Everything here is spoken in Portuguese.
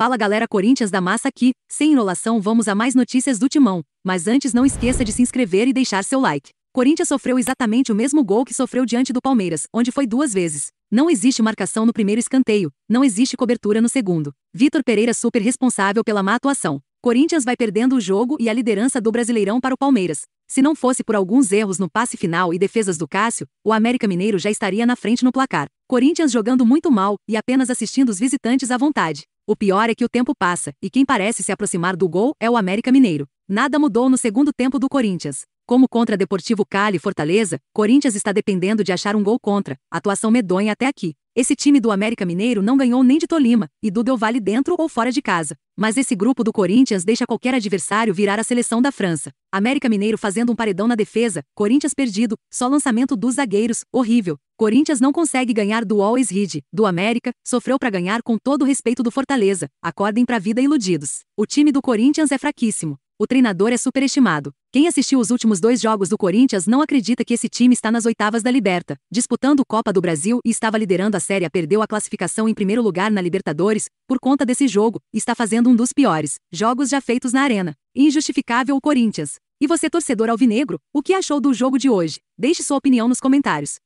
Fala galera Corinthians da massa aqui, sem enrolação vamos a mais notícias do Timão, mas antes não esqueça de se inscrever e deixar seu like. Corinthians sofreu exatamente o mesmo gol que sofreu diante do Palmeiras, onde foi duas vezes. Não existe marcação no primeiro escanteio, não existe cobertura no segundo. Vitor Pereira super responsável pela má atuação. Corinthians vai perdendo o jogo e a liderança do Brasileirão para o Palmeiras, se não fosse por alguns erros no passe final e defesas do Cássio, o América Mineiro já estaria na frente no placar. Corinthians jogando muito mal e apenas assistindo os visitantes à vontade. O pior é que o tempo passa e quem parece se aproximar do gol é o América Mineiro. Nada mudou no segundo tempo do Corinthians. Como contra Deportivo Cali e Fortaleza, Corinthians está dependendo de achar um gol contra, atuação medonha até aqui. Esse time do América Mineiro não ganhou nem de Tolima e do Del Valle dentro ou fora de casa, mas esse grupo do Corinthians deixa qualquer adversário virar a seleção da França. América Mineiro fazendo um paredão na defesa, Corinthians perdido, só lançamento dos zagueiros, horrível. Corinthians não consegue ganhar do Always Reed, do América, sofreu para ganhar com todo o respeito do Fortaleza. Acordem pra vida iludidos. O time do Corinthians é fraquíssimo. O treinador é superestimado. Quem assistiu os últimos dois jogos do Corinthians não acredita que esse time está nas oitavas da Liberta, disputando Copa do Brasil e estava liderando a Série perdeu a classificação em primeiro lugar na Libertadores, por conta desse jogo, está fazendo um dos piores jogos já feitos na Arena. Injustificável o Corinthians. E você, torcedor alvinegro, o que achou do jogo de hoje? Deixe sua opinião nos comentários.